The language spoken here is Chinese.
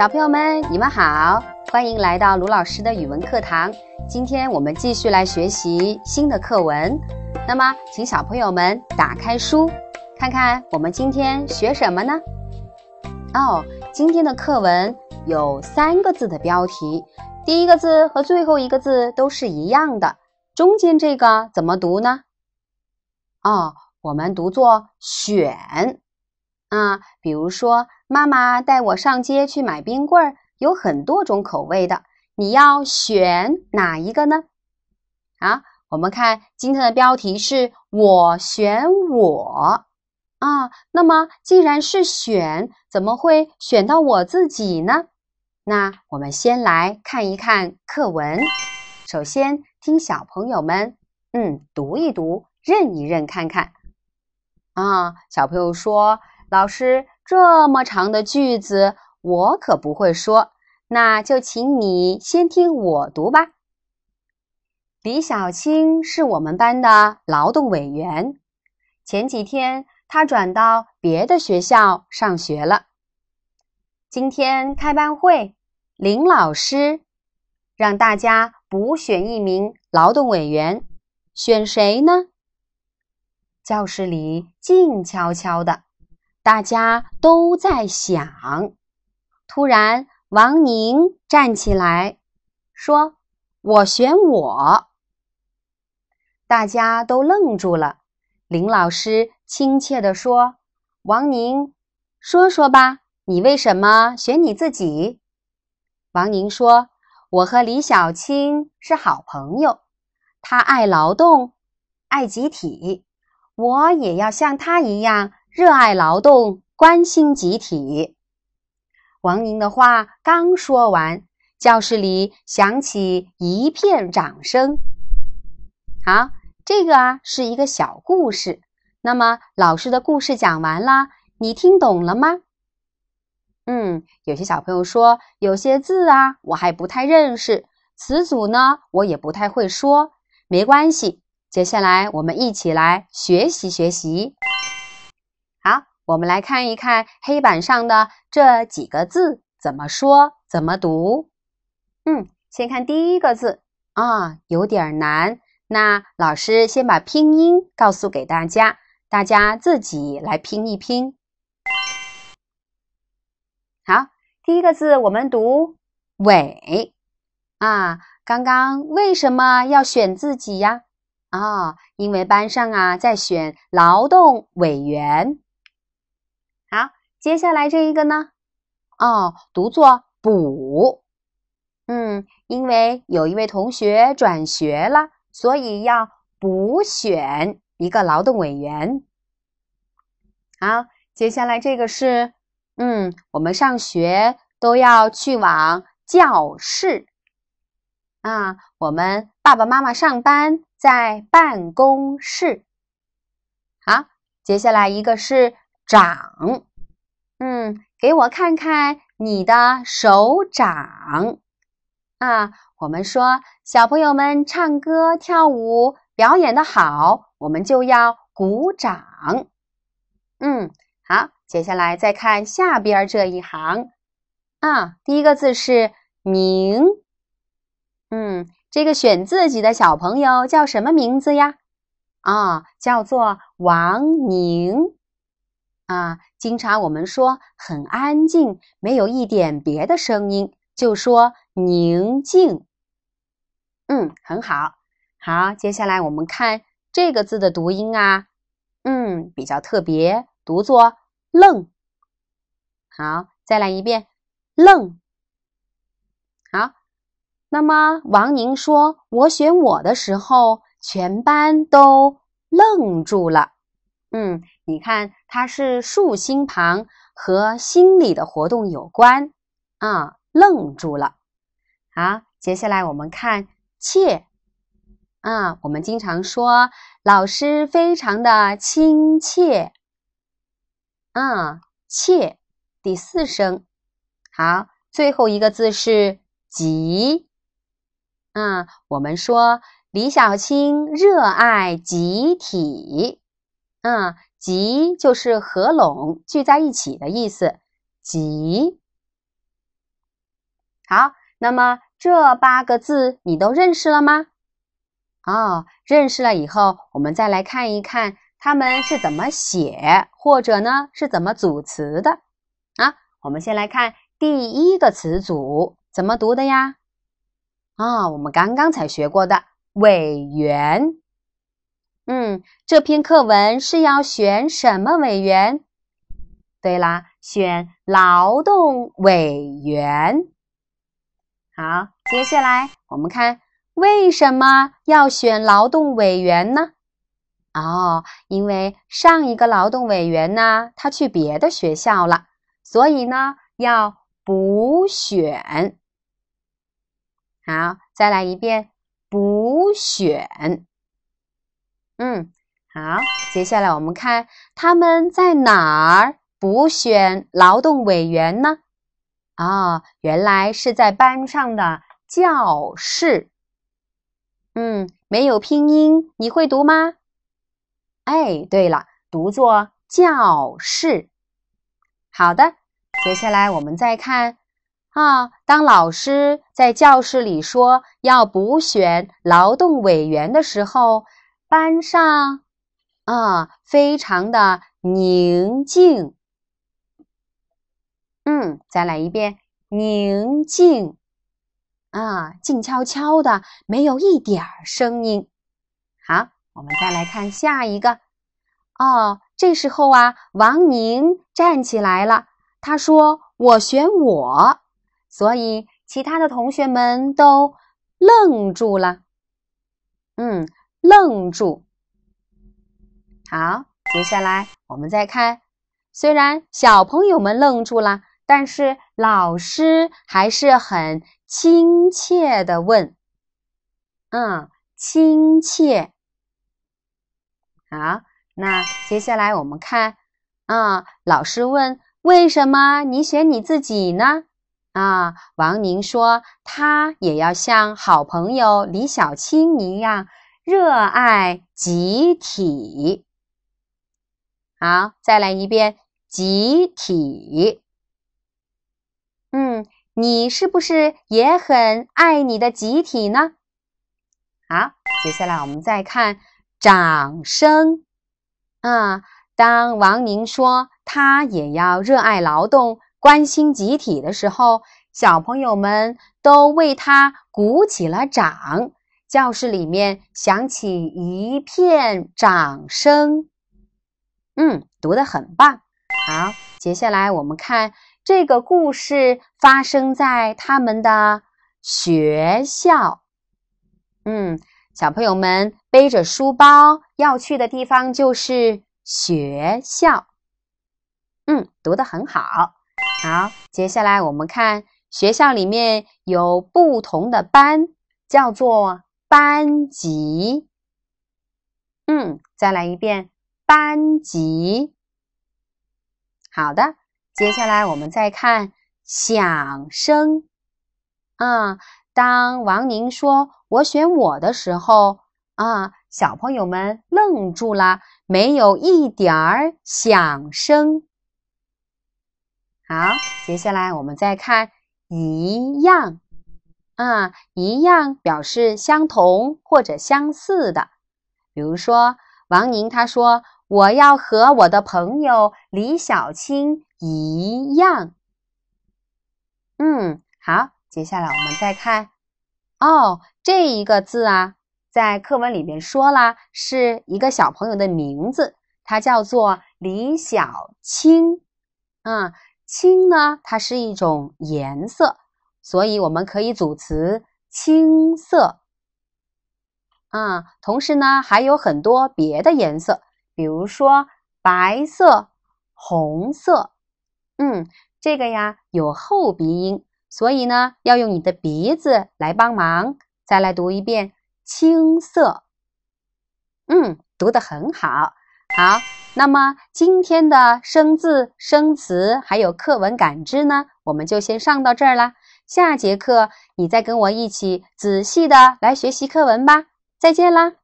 小朋友们，你们好，欢迎来到卢老师的语文课堂。今天我们继续来学习新的课文。那么，请小朋友们打开书，看看我们今天学什么呢？哦，今天的课文有三个字的标题，第一个字和最后一个字都是一样的，中间这个怎么读呢？哦，我们读作“选”啊，比如说。妈妈带我上街去买冰棍儿，有很多种口味的，你要选哪一个呢？啊，我们看今天的标题是“我选我”啊，那么既然是选，怎么会选到我自己呢？那我们先来看一看课文，首先听小朋友们嗯读一读，认一认，看看啊，小朋友说。老师，这么长的句子我可不会说，那就请你先听我读吧。李小青是我们班的劳动委员，前几天他转到别的学校上学了。今天开班会，林老师让大家补选一名劳动委员，选谁呢？教室里静悄悄的。大家都在想，突然，王宁站起来说：“我选我。”大家都愣住了。林老师亲切的说：“王宁，说说吧，你为什么选你自己？”王宁说：“我和李小青是好朋友，他爱劳动，爱集体，我也要像他一样。”热爱劳动，关心集体。王宁的话刚说完，教室里响起一片掌声。好，这个啊是一个小故事。那么老师的故事讲完了，你听懂了吗？嗯，有些小朋友说有些字啊我还不太认识，词组呢我也不太会说。没关系，接下来我们一起来学习学习。我们来看一看黑板上的这几个字怎么说、怎么读。嗯，先看第一个字啊，有点难。那老师先把拼音告诉给大家，大家自己来拼一拼。好，第一个字我们读“委”啊。刚刚为什么要选自己呀？啊，因为班上啊在选劳动委员。接下来这一个呢？哦，读作补。嗯，因为有一位同学转学了，所以要补选一个劳动委员。好，接下来这个是，嗯，我们上学都要去往教室。啊，我们爸爸妈妈上班在办公室。好，接下来一个是长。嗯，给我看看你的手掌啊！我们说，小朋友们唱歌、跳舞、表演的好，我们就要鼓掌。嗯，好，接下来再看下边这一行啊，第一个字是“明。嗯，这个选自己的小朋友叫什么名字呀？啊，叫做王宁啊。经常我们说很安静，没有一点别的声音，就说宁静。嗯，很好。好，接下来我们看这个字的读音啊，嗯，比较特别，读作愣。好，再来一遍，愣。好，那么王宁说：“我选我的时候，全班都愣住了。”嗯。你看，它是竖心旁，和心理的活动有关啊。愣住了好，接下来我们看“切”啊，我们经常说老师非常的亲切啊，“切”第四声。好，最后一个字是“集”啊，我们说李小青热爱集体啊。集就是合拢、聚在一起的意思。集，好，那么这八个字你都认识了吗？哦，认识了以后，我们再来看一看它们是怎么写，或者呢是怎么组词的啊？我们先来看第一个词组怎么读的呀？啊，我们刚刚才学过的委员。嗯，这篇课文是要选什么委员？对啦，选劳动委员。好，接下来我们看为什么要选劳动委员呢？哦，因为上一个劳动委员呢，他去别的学校了，所以呢要补选。好，再来一遍补选。嗯，好，接下来我们看他们在哪儿补选劳动委员呢？哦，原来是在班上的教室。嗯，没有拼音，你会读吗？哎，对了，读作教室。好的，接下来我们再看啊，当老师在教室里说要补选劳动委员的时候。班上啊，非常的宁静。嗯，再来一遍，宁静啊，静悄悄的，没有一点儿声音。好，我们再来看下一个。哦，这时候啊，王宁站起来了，他说：“我选我。”所以，其他的同学们都愣住了。嗯。愣住。好，接下来我们再看，虽然小朋友们愣住了，但是老师还是很亲切的问，嗯，亲切。好，那接下来我们看，啊，老师问为什么你选你自己呢？啊，王宁说他也要像好朋友李小青一样。热爱集体，好，再来一遍集体。嗯，你是不是也很爱你的集体呢？好，接下来我们再看掌声。啊，当王宁说他也要热爱劳动、关心集体的时候，小朋友们都为他鼓起了掌。教室里面响起一片掌声。嗯，读的很棒。好，接下来我们看这个故事发生在他们的学校。嗯，小朋友们背着书包要去的地方就是学校。嗯，读的很好。好，接下来我们看学校里面有不同的班，叫做。班级，嗯，再来一遍，班级。好的，接下来我们再看响声。啊，当王宁说“我选我的”时候，啊，小朋友们愣住了，没有一点儿响声。好，接下来我们再看一样。啊，一样表示相同或者相似的，比如说王宁，他说：“我要和我的朋友李小青一样。”嗯，好，接下来我们再看哦，这一个字啊，在课文里面说了，是一个小朋友的名字，他叫做李小青。啊，青呢，它是一种颜色。所以我们可以组词青色，啊，同时呢还有很多别的颜色，比如说白色、红色，嗯，这个呀有后鼻音，所以呢要用你的鼻子来帮忙。再来读一遍青色，嗯，读得很好。好，那么今天的生字、生词还有课文感知呢，我们就先上到这儿啦。下节课你再跟我一起仔细的来学习课文吧，再见啦。